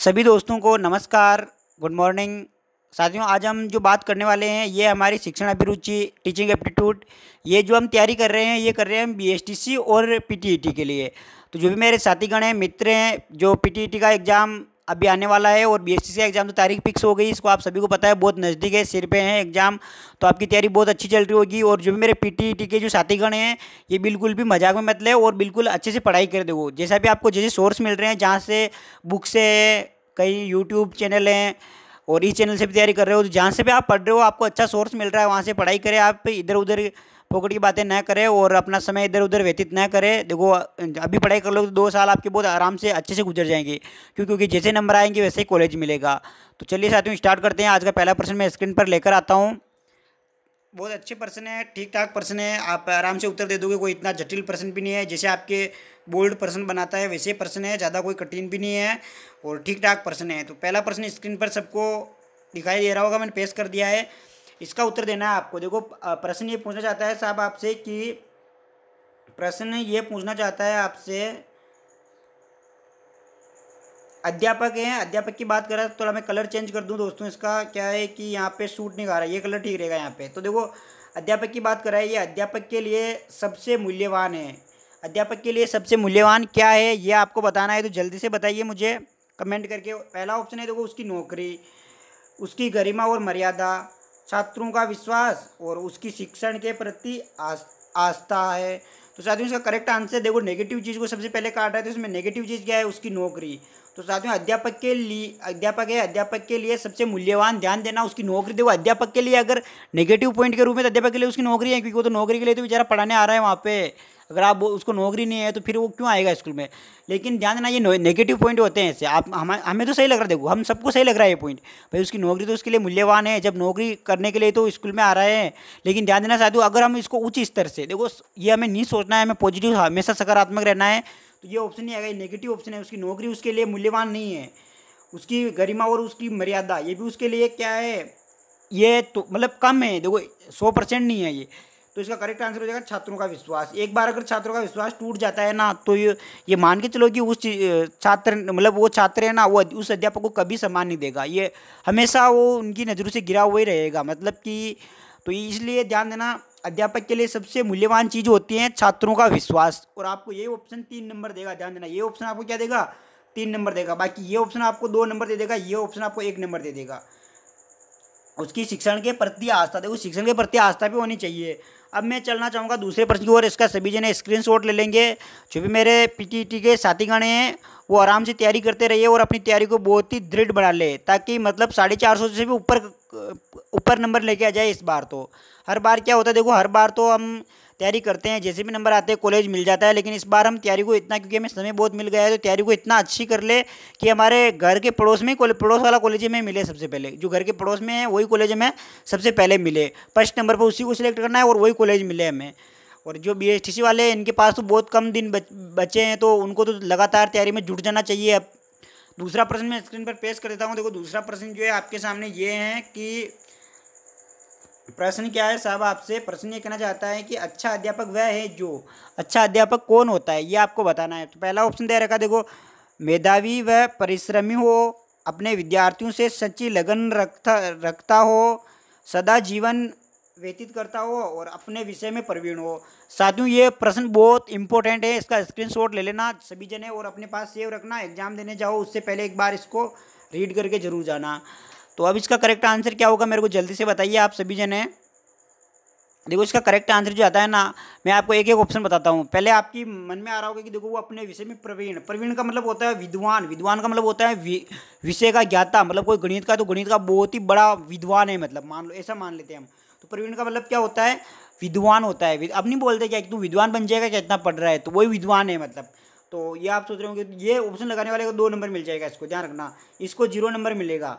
सभी दोस्तों को नमस्कार गुड मॉर्निंग साथियों आज हम जो बात करने वाले हैं ये हमारी शिक्षण अभिरुचि टीचिंग एप्टीट्यूड ये जो हम तैयारी कर रहे हैं ये कर रहे हैं हम बीएसटीसी और पीटीईटी e के लिए तो जो भी मेरे साथीगण हैं मित्र हैं जो पीटीईटी e का एग्ज़ाम अभी आने वाला है और बीएससी का एग्ज़ाम तो तारीख फिक्स हो गई इसको आप सभी को पता है बहुत नज़दीक है सिर पे है एग्ज़ाम तो आपकी तैयारी बहुत अच्छी चल रही होगी और जो भी मेरे पीटीटी e के जो साथीगण हैं ये बिल्कुल भी मजाक में मतलब और बिल्कुल अच्छे से पढ़ाई कर दो जैसा भी आपको जैसे सोर्स मिल रहे हैं जहाँ से बुक से कई यूट्यूब चैनल हैं और इस चैनल से भी तैयारी कर रहे हो तो जहाँ से भी आप पढ़ रहे हो आपको अच्छा सोर्स मिल रहा है वहाँ से पढ़ाई करें आप इधर उधर फोकट की बातें न करें और अपना समय इधर उधर व्यतीत न करें देखो अभी पढ़ाई कर लो तो दो साल आपके बहुत आराम से अच्छे से गुजर जाएंगे क्यों क्योंकि जैसे नंबर आएंगे वैसे ही कॉलेज मिलेगा तो चलिए साथियों स्टार्ट करते हैं आज का पहला प्रश्न मैं स्क्रीन पर लेकर आता हूँ बहुत अच्छे प्रश्न है ठीक ठाक प्रश्न है आप आराम से उत्तर दे दोगे कोई इतना जटिल प्रश्न भी नहीं है जैसे आपके बोल्ड प्रश्न बनाता है वैसे प्रश्न है ज़्यादा कोई कठिन भी नहीं है और ठीक ठाक प्रश्न है तो पहला प्रश्न स्क्रीन पर सबको दिखाई दे रहा होगा मैंने पेश कर दिया है इसका उत्तर देना है आपको देखो प्रश्न ये पूछना चाहता है साहब आपसे कि प्रश्न ये पूछना चाहता है आपसे अध्यापक हैं अध्यापक की बात करें तो मैं कलर चेंज कर दूं दोस्तों इसका क्या है कि यहाँ पे सूट नहीं खा रहा ये कलर ठीक रहेगा यहाँ पे तो देखो अध्यापक की बात है ये अध्यापक के लिए सबसे मूल्यवान है अध्यापक के लिए सबसे मूल्यवान क्या है ये आपको बताना है तो जल्दी से बताइए मुझे कमेंट करके पहला ऑप्शन है देखो उसकी नौकरी उसकी गरिमा और मर्यादा छात्रों का विश्वास और उसकी शिक्षण के प्रति आस्था है तो साथियों इसका करेक्ट आंसर देखो नेगेटिव चीज़ को सबसे पहले काट रहा है तो इसमें नेगेटिव चीज़ क्या है उसकी नौकरी तो साथियों अध्यापक के लिए अध्यापक है अध्यापक के लिए सबसे मूल्यवान ध्यान देना उसकी नौकरी देखो अध्यापक के लिए अगर नेगेटिव पॉइंट के रूप में तो अध्यापक के लिए उसकी नौकरी है क्योंकि वो तो नौकरी के लिए तो बेचारा पढ़ाने आ रहा है वहाँ पर अगर आप उसको नौकरी नहीं है तो फिर वो क्यों आएगा स्कूल में लेकिन ध्यान देना ये नेगेटिव पॉइंट होते हैं ऐसे आप हमें हमें तो सही लग रहा है देखो हम सबको सही लग रहा है ये पॉइंट भाई उसकी नौकरी तो उसके लिए मूल्यवान है जब नौकरी करने के लिए तो स्कूल में आ रहा है लेकिन ध्यान देना साधु अगर हम इसको उच्च स्तर से देखो ये हमें नहीं सोचना है हमें पॉजिटिव हमेशा सकारात्मक रहना है तो ये ऑप्शन नहीं आएगा ये नेगेटिव ऑप्शन है उसकी नौकरी उसके लिए मूल्यवान नहीं है उसकी गरिमा और उसकी मर्यादा ये भी उसके लिए क्या है ये तो मतलब कम है देखो सौ परसेंट नहीं है ये तो इसका करेक्ट आंसर हो जाएगा छात्रों का विश्वास एक बार अगर छात्रों का विश्वास टूट जाता है ना तो ये ये मान के चलो कि उस छात्र मतलब वो छात्र है ना वो उस अध्यापक को कभी सम्मान नहीं देगा ये हमेशा वो उनकी नज़रों से गिरा हुआ ही रहेगा मतलब कि तो इसलिए ध्यान देना अध्यापक के लिए सबसे मूल्यवान चीज़ होती है छात्रों का विश्वास और आपको ये ऑप्शन तीन नंबर देगा ध्यान देना ये ऑप्शन आपको क्या देगा तीन नंबर देगा बाकी ये ऑप्शन आपको दो नंबर दे देगा ये ऑप्शन आपको एक नंबर दे देगा उसकी शिक्षण के प्रति आस्था देखो शिक्षण के प्रति आस्था भी होनी चाहिए अब मैं चलना चाहूँगा दूसरे प्रश्न की ओर इसका सभी जने शॉट ले लेंगे जो भी मेरे टी के साथी गणे हैं वो आराम से तैयारी करते रहिए और अपनी तैयारी को बहुत ही दृढ़ बना ले ताकि मतलब साढ़े चार सौ से भी ऊपर ऊपर नंबर लेके आ जाए इस बार तो हर बार क्या होता है देखो हर बार तो हम तैयारी करते हैं जैसे भी नंबर आते हैं कॉलेज मिल जाता है लेकिन इस बार हम तैयारी को इतना क्योंकि हमें समय बहुत मिल गया है तो तैयारी को इतना अच्छी कर ले कि हमारे घर के पड़ोस में ही पड़ोस वाला कॉलेज में मिले सबसे पहले जो घर के पड़ोस में है वही कॉलेज हमें सबसे पहले मिले फर्स्ट नंबर पर उसी को सिलेक्ट करना है और वही कॉलेज मिले हमें और जो बी वाले हैं इनके पास तो बहुत कम दिन बच, बचे हैं तो उनको तो लगातार तैयारी में जुट जाना चाहिए अब दूसरा प्रश्न मैं स्क्रीन पर पेश कर देता हूँ देखो दूसरा प्रश्न जो है आपके सामने ये है कि प्रश्न क्या है साहब आपसे प्रश्न ये कहना चाहता है कि अच्छा अध्यापक वह है जो अच्छा अध्यापक कौन होता है ये आपको बताना है तो पहला ऑप्शन दे रखा देखो मेधावी व परिश्रमी हो अपने विद्यार्थियों से सच्ची लगन रखता रखता हो सदा जीवन व्यतीत करता हो और अपने विषय में प्रवीण हो साथियों ये प्रश्न बहुत इंपॉर्टेंट है इसका स्क्रीनशॉट ले लेना सभी जने और अपने पास सेव रखना एग्जाम देने जाओ उससे पहले एक बार इसको रीड करके जरूर जाना तो अब इसका करेक्ट आंसर क्या होगा मेरे को जल्दी से बताइए आप सभी जने देखो इसका करेक्ट आंसर जो आता है ना मैं आपको एक एक ऑप्शन बताता हूँ पहले आपकी मन में आ रहा होगा कि देखो वो अपने विषय में प्रवीण प्रवीण का मतलब होता है विद्वान विद्वान का मतलब होता है विषय का ज्ञाता मतलब कोई गणित का तो गणित का बहुत ही बड़ा विद्वान है मतलब मान लो ऐसा मान लेते हैं हम तो प्रवीण का मतलब क्या होता है विद्वान होता है अब नहीं बोलते क्या तू विद्वान बन जाएगा क्या इतना पढ़ रहा है तो वही विद्वान है मतलब तो ये आप सोच रहे होंगे ये ऑप्शन लगाने वाले को दो नंबर मिल जाएगा इसको ध्यान रखना इसको जीरो नंबर मिलेगा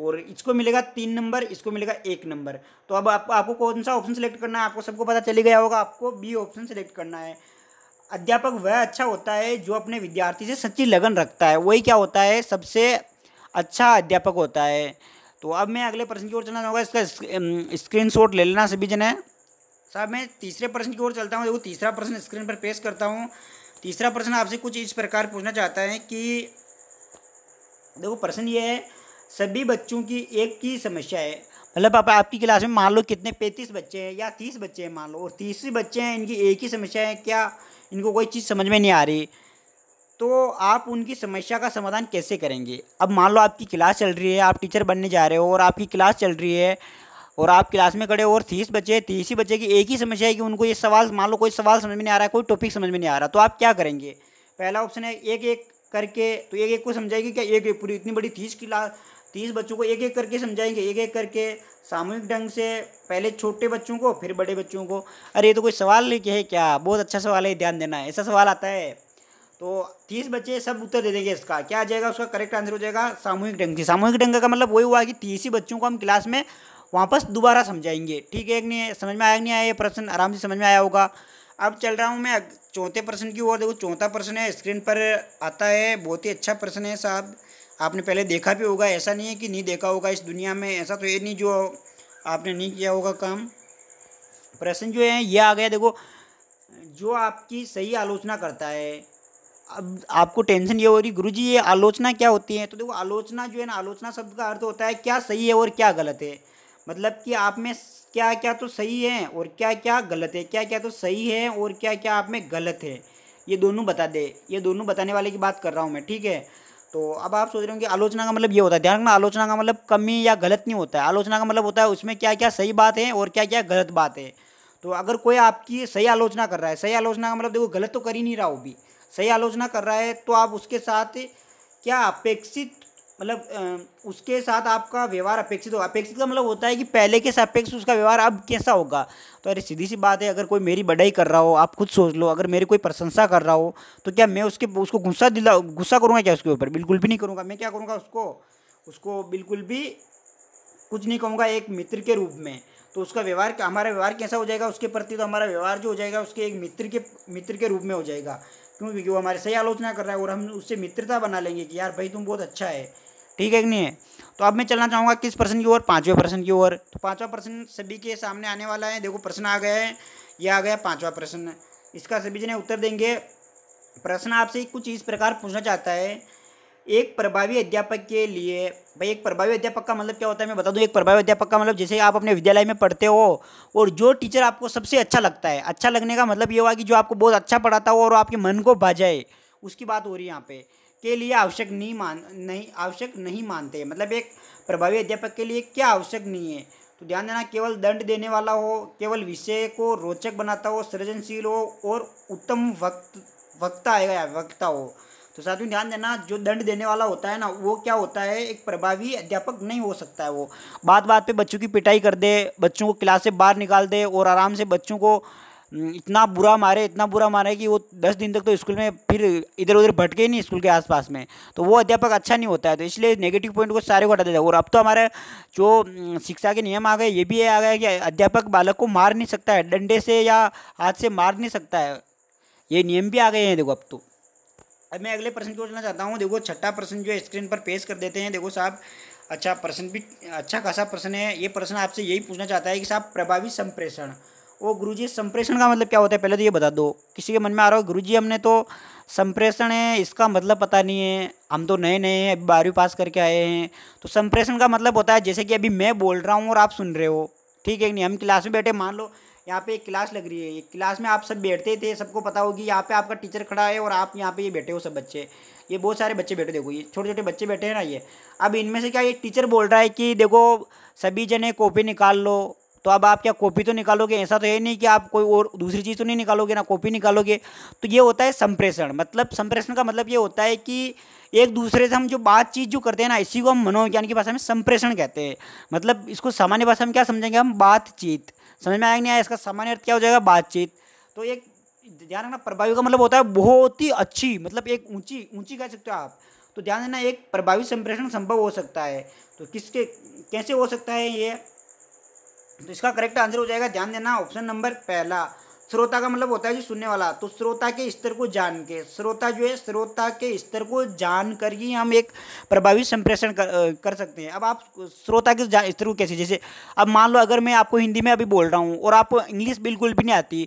और इसको मिलेगा तीन नंबर इसको मिलेगा एक नंबर तो अब आप, आपको कौन सा ऑप्शन सेलेक्ट करना है आपको सबको पता चले गया होगा आपको बी ऑप्शन सेलेक्ट करना है अध्यापक वह अच्छा होता है जो अपने विद्यार्थी से सच्ची लगन रखता है वही क्या होता है सबसे अच्छा अध्यापक होता है तो अब मैं अगले प्रश्न की ओर चलना चाहूँगा इसका स्क्रीन शॉट ले लेना सभी जने साहब मैं तीसरे प्रश्न की ओर चलता हूँ देखो तीसरा प्रश्न स्क्रीन पर पेश करता हूँ तीसरा प्रश्न आपसे कुछ इस प्रकार पूछना चाहता है कि देखो प्रश्न ये है सभी बच्चों की एक ही समस्या है मतलब आप आपकी क्लास में मान लो कितने पैंतीस बच्चे हैं या तीस बच्चे हैं मान लो और तीस बच्चे हैं इनकी एक ही समस्या है क्या इनको कोई चीज़ समझ में नहीं आ रही तो आप उनकी समस्या का समाधान कैसे करेंगे अब मान लो आपकी क्लास चल रही है आप टीचर बनने जा रहे हो और आपकी क्लास चल रही है और आप क्लास में खड़े और तीस बच्चे तीस ही बच्चे की एक ही समस्या है कि उनको ये सवाल मान लो कोई सवाल समझ में नहीं आ रहा कोई टॉपिक समझ में नहीं आ रहा तो आप क्या करेंगे पहला ऑप्शन है एक एक करके तो एक एक को समझाएगी क्या एक एक पूरी इतनी बड़ी तीस क्लास तीस बच्चों को एक एक करके समझाएंगे एक एक करके सामूहिक ढंग से पहले छोटे बच्चों को फिर बड़े बच्चों को अरे ये तो कोई सवाल लेके है क्या बहुत अच्छा सवाल है ध्यान देना ऐसा सवाल आता है तो तीस बच्चे सब उत्तर दे देंगे इसका क्या आ जाएगा उसका करेक्ट आंसर हो जाएगा सामूहिक ढंग से सामूहिक ढंग का मतलब वही हुआ कि तीस ही बच्चों को हम क्लास में वापस दोबारा समझाएंगे ठीक है एक नहीं समझ में आया नहीं आया ये प्रश्न आराम से समझ में आया होगा अब चल रहा हूँ मैं चौथे प्रश्न की ओर देखो चौथा प्रश्न है स्क्रीन पर आता है बहुत ही अच्छा प्रश्न है साहब आपने पहले देखा भी होगा ऐसा नहीं है कि नहीं देखा होगा इस दुनिया में ऐसा तो ये नहीं जो आपने नहीं किया होगा काम प्रश्न जो है ये आ गया देखो जो आपकी सही आलोचना करता है अब आपको टेंशन ये हो रही गुरु जी ये आलोचना क्या होती है तो देखो आलोचना जो है ना आलोचना शब्द का अर्थ होता है क्या सही है और क्या गलत है मतलब कि आप में क्या क्या तो सही है और क्या क्या गलत है क्या क्या तो सही है और क्या क्या आप में गलत है ये दोनों बता दे ये दोनों बताने वाले की बात कर रहा हूँ मैं ठीक है तो अब आप सोच रहे होंगे आलोचना का मतलब ये होता है ध्यान रखना आलोचना का मतलब कमी या गलत नहीं होता है आलोचना का मतलब होता है उसमें क्या क्या सही बात है और क्या क्या गलत बात है तो अगर कोई आपकी सही आलोचना कर रहा है सही आलोचना का मतलब देखो गलत तो कर ही नहीं रहा हो भी सही आलोचना कर रहा है तो आप उसके साथ क्या अपेक्षित मतलब उसके साथ आपका व्यवहार अपेक्षित होगा अपेक्षित का मतलब होता है कि पहले के सापेक्ष उसका व्यवहार अब कैसा होगा तो अरे सीधी सी बात है अगर कोई मेरी बड़ाई कर रहा हो आप खुद सोच लो अगर मेरी कोई प्रशंसा कर रहा हो तो क्या मैं उसके उसको गुस्सा दिला गुस्सा करूँगा क्या उसके ऊपर बिल्कुल भी नहीं करूँगा मैं क्या करूँगा उसको उसको बिल्कुल भी कुछ नहीं कहूँगा एक मित्र के रूप में तो उसका व्यवहार हमारा व्यवहार कैसा हो जाएगा उसके प्रति तो हमारा व्यवहार जो हो जाएगा उसके एक मित्र के मित्र के रूप में हो जाएगा क्योंकि वो हमारे सही आलोचना कर रहा है और हम उससे मित्रता बना लेंगे कि यार भाई तुम बहुत अच्छा है ठीक है कि नहीं है तो अब मैं चलना चाहूँगा किस प्रश्न की ओर पाँचवें प्रश्न की ओर तो पाँचवा प्रश्न सभी के सामने आने वाला है देखो प्रश्न आ गया है ये आ गया पाँचवा प्रश्न इसका सभी जने उत्तर देंगे प्रश्न आपसे कुछ इस प्रकार पूछना चाहता है एक प्रभावी अध्यापक के लिए भाई एक प्रभावी अध्यापक का मतलब क्या होता है मैं बता दूं एक प्रभावी अध्यापक का मतलब जैसे आप अपने विद्यालय में पढ़ते हो और जो टीचर आपको सबसे अच्छा लगता है अच्छा लगने का मतलब ये हुआ कि जो आपको बहुत अच्छा पढ़ाता हो और आपके मन को भा जाए उसकी बात हो रही है यहाँ पर के लिए आवश्यक नहीं मान नहीं आवश्यक नहीं मानते मतलब एक प्रभावी अध्यापक के लिए क्या आवश्यक नहीं है तो ध्यान देना केवल दंड देने वाला हो केवल विषय को रोचक बनाता हो सृजनशील हो और उत्तम वक्त वक्ता आएगा या वक्ता हो तो साथियों ध्यान देना जो दंड देने वाला होता है ना वो क्या होता है एक प्रभावी अध्यापक नहीं हो सकता है वो बात बात पे बच्चों की पिटाई कर दे बच्चों को क्लास से बाहर निकाल दे और आराम से बच्चों को इतना बुरा मारे इतना बुरा मारे कि वो दस दिन तक तो स्कूल में फिर इधर उधर भटके ही नहीं स्कूल के आसपास में तो वो अध्यापक अच्छा नहीं होता है तो इसलिए नेगेटिव पॉइंट को सारे को हटा देता है और अब तो हमारे जो शिक्षा के नियम आ गए ये भी आ गया कि अध्यापक बालक को मार नहीं सकता है डंडे से या हाथ से मार नहीं सकता है ये नियम भी आ गए हैं देखो अब तो अब मैं अगले प्रश्न की ओर चाहता हूँ देखो छठा प्रश्न जो स्क्रीन पर पेश कर देते हैं देखो साहब अच्छा प्रश्न भी अच्छा खासा प्रश्न है ये प्रश्न आपसे यही पूछना चाहता है कि साहब प्रभावी संप्रेषण वो गुरुजी संप्रेषण का मतलब क्या होता है पहले तो ये बता दो किसी के मन में आ रहा हो गुरुजी हमने तो संप्रेषण है इसका मतलब पता नहीं है हम तो नए नए हैं अभी बारहवीं पास करके आए हैं तो संप्रेषण का मतलब होता है जैसे कि अभी मैं बोल रहा हूँ और आप सुन रहे हो ठीक है नहीं हम क्लास में बैठे मान लो यहाँ पे एक क्लास लग रही है क्लास में आप सब बैठते थे सबको पता होगी यहाँ पे आपका टीचर खड़ा है और आप यहाँ पे ये बैठे हो सब बच्चे ये बहुत सारे बच्चे बैठे देखो ये छोटे छोटे बच्चे बैठे हैं ना ये अब इनमें से क्या ये टीचर बोल रहा है कि देखो सभी जने कॉपी निकाल लो तो अब आप क्या कॉपी तो निकालोगे ऐसा तो है नहीं कि आप कोई और दूसरी चीज़ तो नहीं निकालोगे ना कॉपी निकालोगे तो ये होता है संप्रेषण मतलब संप्रेषण का मतलब ये होता है कि एक दूसरे से हम जो बातचीत जो करते हैं ना इसी को हम मनोविज्ञान की भाषा में संप्रेषण कहते हैं मतलब इसको सामान्य भाषा में क्या समझेंगे हम बातचीत समझ में आया नहीं आया इसका सामान्य अर्थ क्या हो जाएगा बातचीत तो एक ध्यान रखना प्रभावी का मतलब होता है बहुत ही अच्छी मतलब एक ऊंची ऊंची कह सकते हो आप तो ध्यान देना एक प्रभावी संप्रेषण संभव हो सकता है तो किसके कैसे हो सकता है ये तो इसका करेक्ट आंसर हो जाएगा ध्यान देना ऑप्शन नंबर पहला श्रोता का मतलब होता है जी सुनने वाला तो श्रोता के स्तर को जान के श्रोता जो है श्रोता के स्तर को जान कर ही हम एक प्रभावी संप्रेषण कर, कर सकते हैं अब आप श्रोता के स्तर को कैसे जैसे अब मान लो अगर मैं आपको हिंदी में अभी बोल रहा हूँ और आपको इंग्लिश बिल्कुल भी नहीं आती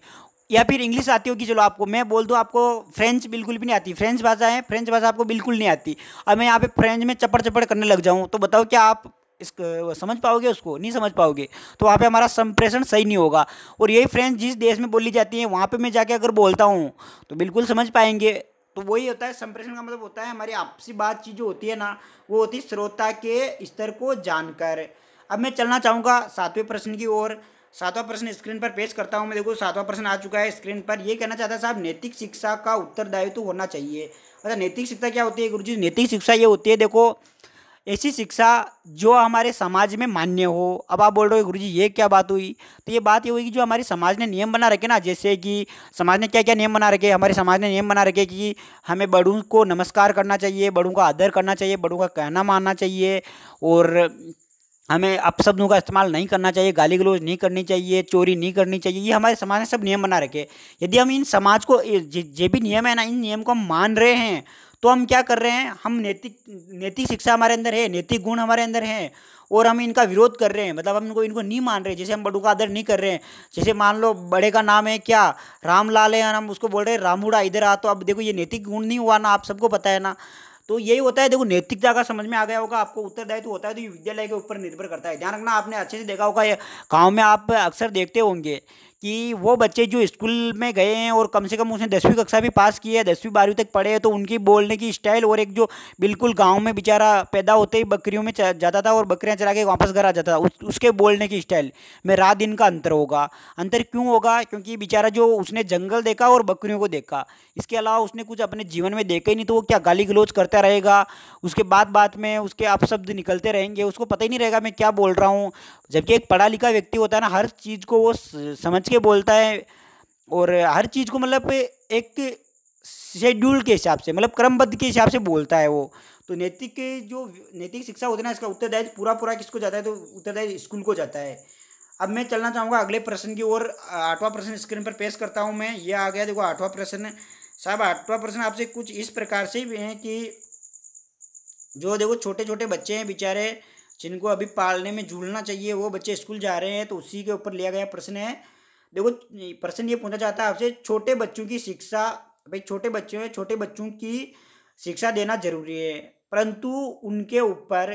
या फिर इंग्लिश आती होगी चलो आपको मैं बोल दूँ आपको फ्रेंच बिल्कुल भी नहीं आती फ्रेंच भाषा है फ्रेंच भाषा आपको बिल्कुल नहीं आती अब मैं यहाँ पे फ्रेंच में चपड़ चपड़ करने लग जाऊँ तो बताओ क्या आप इसको समझ पाओगे उसको नहीं समझ पाओगे तो वहाँ पे हमारा संप्रेषण सही नहीं होगा और यही फ्रेंच जिस देश में बोली जाती है वहाँ पे मैं जाके अगर बोलता हूँ तो बिल्कुल समझ पाएंगे तो वही होता है संप्रेषण का मतलब होता है हमारी आपसी बातचीत जो होती है ना वो होती है श्रोता के स्तर को जानकर अब मैं चलना चाहूँगा सातवें प्रश्न की ओर सातवां प्रश्न स्क्रीन पर पेश करता हूँ मैं देखो सातवां प्रश्न आ चुका है स्क्रीन पर ये कहना चाहता है साहब नैतिक शिक्षा का उत्तरदायित्व होना चाहिए अच्छा नैतिक शिक्षा क्या होती है गुरु जी नैतिक शिक्षा ये होती है देखो ऐसी शिक्षा जो हमारे समाज में मान्य हो अब आप बोल रहे हो गुरु जी ये क्या बात हुई तो ये बात ये हुई कि जो हमारे समाज ने नियम बना रखे ना जैसे कि समाज ने क्या क्या नियम बना रखे हमारे समाज ने नियम बना रखे कि हमें बड़ों को नमस्कार करना चाहिए बड़ों का आदर करना चाहिए बड़ों का कहना मानना चाहिए और हमें अपशब्दों का इस्तेमाल नहीं करना चाहिए गाली गलोज नहीं करनी चाहिए चोरी नहीं करनी चाहिए ये हमारे समाज ने सब नियम बना रखे यदि हम इन समाज को जे भी नियम है ना इन नियम को हम मान रहे हैं तो हम क्या कर रहे हैं हम नैतिक नैतिक शिक्षा हमारे अंदर है नैतिक गुण हमारे अंदर है और हम इनका विरोध कर रहे हैं मतलब हम इनको इनको नहीं मान रहे जैसे हम बड़ों का आदर नहीं कर रहे हैं जैसे मान लो बड़े का नाम है क्या रामलाल है हम उसको बोल रहे हैं रामूड़ा इधर आ तो अब देखो ये नैतिक गुण नहीं हुआ ना आप सबको पता है ना तो यही होता है देखो नैतिकता का समझ में आ गया होगा आपको उत्तरदायित्व तो होता है तो ये विद्यालय के ऊपर निर्भर करता है ध्यान रखना आपने अच्छे से देखा होगा ये गाँव में आप अक्सर देखते होंगे कि वो बच्चे जो स्कूल में गए हैं और कम से कम उसने दसवीं कक्षा भी पास की है दसवीं बारहवीं तक पढ़े हैं तो उनकी बोलने की स्टाइल और एक जो बिल्कुल गाँव में बेचारा पैदा होते ही बकरियों में जाता था और बकरियाँ चला के वापस घर आ जाता था उस, उसके बोलने की स्टाइल में रात दिन का अंतर होगा अंतर क्यों होगा क्योंकि बेचारा जो उसने जंगल देखा और बकरियों को देखा इसके अलावा उसने कुछ अपने जीवन में देखा ही नहीं तो वो क्या गाली गलोच करता रहेगा उसके बाद बात में उसके अपशब्द निकलते रहेंगे उसको पता ही नहीं रहेगा मैं क्या बोल रहा हूँ जबकि एक पढ़ा लिखा व्यक्ति होता है ना हर चीज़ को वो समझ के बोलता है और हर चीज़ को मतलब एक शेड्यूल के हिसाब से मतलब क्रमबद्ध के हिसाब से बोलता है वो तो नैतिक के जो नैतिक शिक्षा होती है ना इसका उत्तरदायित्व पूरा पूरा किसको जाता है तो उत्तरदायित्व स्कूल को जाता है अब मैं चलना चाहूँगा अगले प्रश्न की ओर आठवां प्रश्न स्क्रीन पर पेश करता हूँ मैं ये आ गया देखो आठवां प्रश्न साहब आठवां प्रश्न आपसे कुछ इस प्रकार से भी है कि जो देखो छोटे छोटे बच्चे हैं बेचारे जिनको अभी पालने में झूलना चाहिए वो बच्चे स्कूल जा रहे हैं तो उसी के ऊपर लिया गया प्रश्न है देखो प्रश्न ये पूछना चाहता है आपसे छोटे बच्चों की शिक्षा भाई छोटे बच्चे छोटे बच्चों की शिक्षा देना जरूरी है परंतु उनके ऊपर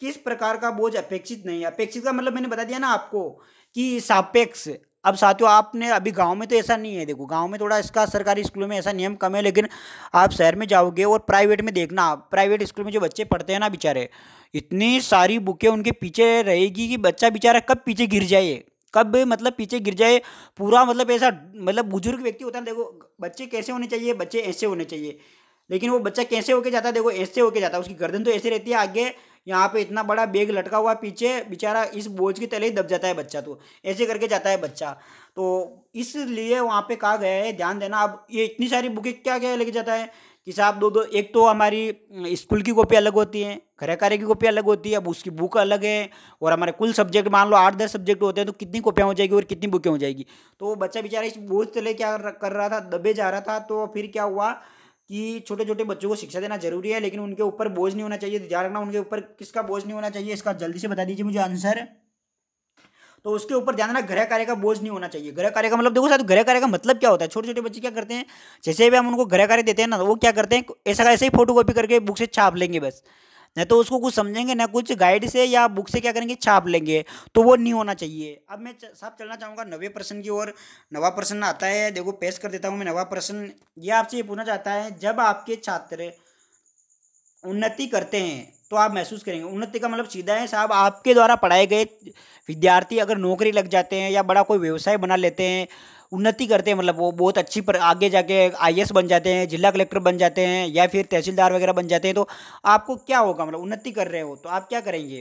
किस प्रकार का बोझ अपेक्षित नहीं है अपेक्षित का मतलब मैंने बता दिया ना आपको कि सापेक्ष अब साथियों आपने अभी गांव में तो ऐसा नहीं है देखो गांव में थोड़ा इसका सरकारी स्कूलों में ऐसा नियम कम है लेकिन आप शहर में जाओगे और प्राइवेट में देखना आप प्राइवेट स्कूल में जो बच्चे पढ़ते हैं ना बेचारे इतनी सारी बुकें उनके पीछे रहेगी कि बच्चा बेचारा कब पीछे गिर जाए कब मतलब पीछे गिर जाए पूरा मतलब ऐसा मतलब बुजुर्ग व्यक्ति होता है देखो बच्चे कैसे होने चाहिए बच्चे ऐसे होने चाहिए लेकिन वो बच्चा कैसे होके जाता है देखो ऐसे होके जाता है उसकी गर्दन तो ऐसे रहती है आगे यहाँ पे इतना बड़ा बैग लटका हुआ पीछे बेचारा इस बोझ के तले ही दब जाता है बच्चा तो ऐसे करके जाता है बच्चा तो इसलिए वहाँ पे कहा गया है ध्यान देना अब ये इतनी सारी बुकें क्या क्या लेके जाता है कि साहब दो दो एक तो हमारी स्कूल की कॉपी अलग होती है घर कार्य की कॉपी अलग होती है अब उसकी बुक अलग है और हमारे कुल सब्जेक्ट मान लो आठ दस सब्जेक्ट होते हैं तो कितनी कॉपियाँ हो जाएगी और कितनी बुकें हो जाएगी तो वो बच्चा बेचारा इस बोझ तले क्या कर रहा था दबे जा रहा था तो फिर क्या हुआ कि छोटे छोटे बच्चों को शिक्षा देना जरूरी है लेकिन उनके ऊपर बोझ नहीं होना चाहिए ध्यान रखना उनके ऊपर किसका बोझ नहीं होना चाहिए इसका जल्दी से बता दीजिए मुझे आंसर तो उसके ऊपर ध्यान देना गृह कार्य का बोझ नहीं होना चाहिए गृह कार्य का मतलब देखो साथ गृह कार्य का मतलब क्या होता है छोटे छोटे बच्चे क्या करते हैं जैसे भी हम उनको गृह कार्य देते हैं ना वो क्या करते हैं ऐसा ऐसे ही फोटो कॉपी करके बुक से छाप लेंगे बस न तो उसको कुछ समझेंगे ना कुछ गाइड से या बुक से क्या करेंगे छाप लेंगे तो वो नहीं होना चाहिए अब मैं साहब चलना चाहूँगा नवे प्रश्न की ओर नवा प्रश्न आता है देखो पेश कर देता हूँ मैं नवा प्रश्न ये आपसे ये पूछना चाहता है जब आपके छात्र उन्नति करते हैं तो आप महसूस करेंगे उन्नति का मतलब सीधा है साहब आपके द्वारा पढ़ाए गए विद्यार्थी अगर नौकरी लग जाते हैं या बड़ा कोई व्यवसाय बना लेते हैं उन्नति करते हैं मतलब वो बहुत अच्छी पर आगे जाके आई बन जाते हैं जिला कलेक्टर बन जाते हैं या फिर तहसीलदार वगैरह बन जाते हैं तो आपको क्या होगा मतलब उन्नति कर रहे हो तो आप क्या करेंगे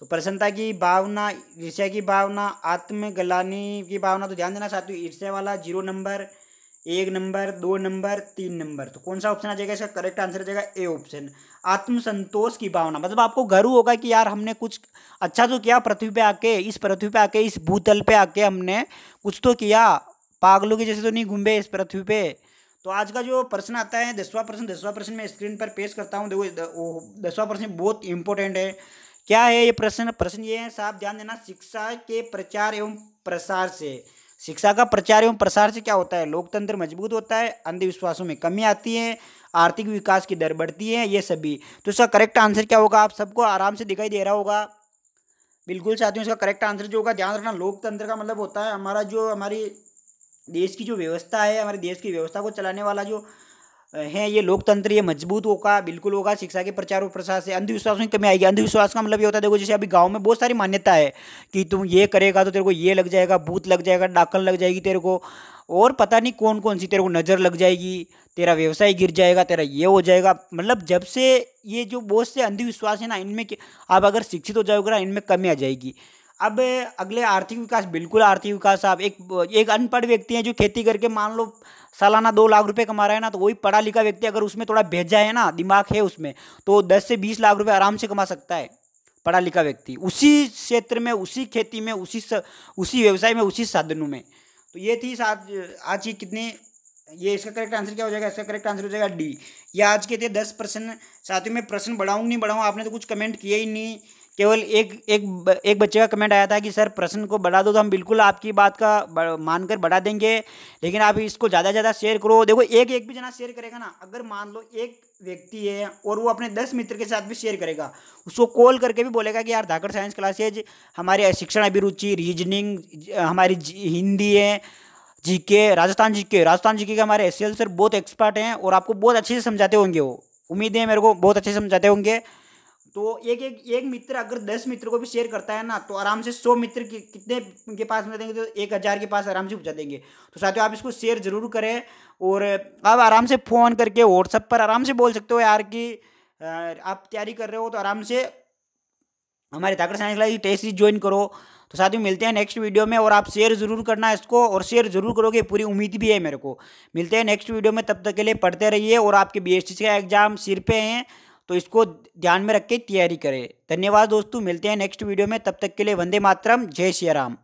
तो प्रसन्नता की भावना ईर्ष्या की भावना आत्मगलानी की भावना तो ध्यान देना चाहती हूँ ईर्ष्या वाला जीरो नंबर एक नंबर दो नंबर तीन नंबर तो कौन सा ऑप्शन आ जाएगा इसका करेक्ट आंसर आ जाएगा ए ऑप्शन आत्मसंतोष की भावना मतलब आपको गर्व होगा कि यार हमने कुछ अच्छा तो किया पृथ्वी पे आके इस पृथ्वी पे आके इस भूतल पे आके हमने कुछ तो किया पागलों के जैसे तो नहीं घूमे इस पृथ्वी पे तो आज का जो प्रश्न आता है दसवा प्रश्न दसवा प्रश्न मैं स्क्रीन पर पेश करता हूँ देखो दसवा प्रश्न बहुत इंपॉर्टेंट है क्या है ये प्रश्न प्रश्न ये है साहब ध्यान देना शिक्षा के प्रचार एवं प्रसार से शिक्षा का प्रचार एवं प्रसार से क्या होता है लोकतंत्र मजबूत होता है अंधविश्वासों में कमी आती है आर्थिक विकास की दर बढ़ती है ये सभी तो इसका करेक्ट आंसर क्या होगा आप सबको आराम से दिखाई दे रहा होगा बिल्कुल साथियों इसका करेक्ट आंसर जो होगा ध्यान रखना लोकतंत्र का मतलब होता है हमारा जो हमारी देश की जो व्यवस्था है हमारे देश की व्यवस्था को चलाने वाला जो हैं ये लोकतंत्र ये मजबूत होगा बिल्कुल होगा शिक्षा के प्रचार और प्रसार से अंधविश्वासों की कमी आएगी अंधविश्वास का मतलब ये होता है देखो जैसे अभी गाँव में बहुत सारी मान्यता है कि तुम ये करेगा तो तेरे को ये लग जाएगा भूत लग जाएगा डाकन लग जाएगी तेरे को और पता नहीं कौन कौन सी तेरे को नज़र लग जाएगी तेरा व्यवसाय गिर जाएगा तेरा ये हो जाएगा मतलब जब से ये जो बहुत से अंधविश्वास है ना इनमें आप अगर शिक्षित हो जाओगे ना इनमें कमी आ जाएगी अब अगले आर्थिक विकास बिल्कुल आर्थिक विकास आप एक एक अनपढ़ व्यक्ति है जो खेती करके मान लो सालाना दो लाख रुपए कमा रहा है ना तो वही पढ़ा लिखा व्यक्ति अगर उसमें थोड़ा भेजा है ना दिमाग है उसमें तो दस से बीस लाख रुपये आराम से कमा सकता है पढ़ा लिखा व्यक्ति उसी क्षेत्र में उसी खेती में उसी स, उसी व्यवसाय में उसी साधनों में तो ये थी आज आज की कितनी ये इसका करेक्ट आंसर क्या हो जाएगा इसका करेक्ट आंसर हो जाएगा डी ये आज के थे दस प्रश्न साथियों में प्रश्न बढ़ाऊँ नहीं बढ़ाऊँ आपने तो कुछ कमेंट किया ही नहीं केवल एक एक एक बच्चे का कमेंट आया था कि सर प्रश्न को बढ़ा दो तो हम बिल्कुल आपकी बात का मानकर बढ़ा देंगे लेकिन आप इसको ज़्यादा से ज़्यादा शेयर करो देखो एक एक भी जना शेयर करेगा ना अगर मान लो एक व्यक्ति है और वो अपने दस मित्र के साथ भी शेयर करेगा उसको कॉल करके भी बोलेगा कि यार धाकड़ साइंस क्लासेज हमारे शिक्षण अभिरुचि रीजनिंग हमारी हिंदी है GK Rajasthan GK Rajasthan GK के हमारे एस सर बहुत एक्सपर्ट हैं और आपको बहुत अच्छे से समझाते होंगे वो उम्मीद है मेरे को बहुत अच्छे से समझाते होंगे तो एक एक एक मित्र अगर दस मित्र को भी शेयर करता है ना तो आराम से सौ मित्र कि, कितने के पास में देंगे तो एक हज़ार के पास आराम से पहुँचा देंगे तो साथियों आप इसको शेयर ज़रूर करें और आप आराम से फ़ोन करके व्हाट्सअप पर आराम से बोल सकते हो यार कि आप तैयारी कर रहे हो तो आराम से हमारे ताकड़ साइंस क्लास की टेस्ट सीरीज ज्वाइन करो तो साथियों मिलते हैं नेक्स्ट वीडियो में और आप शेयर ज़रूर करना इसको और शेयर ज़रूर करोगे पूरी उम्मीद भी है मेरे को मिलते हैं नेक्स्ट वीडियो में तब तक के लिए पढ़ते रहिए और आपके बी का एग्ज़ाम सिर पे हैं तो इसको ध्यान में रख के तैयारी करें धन्यवाद दोस्तों मिलते हैं नेक्स्ट वीडियो में तब तक के लिए वंदे मातरम जय श्री राम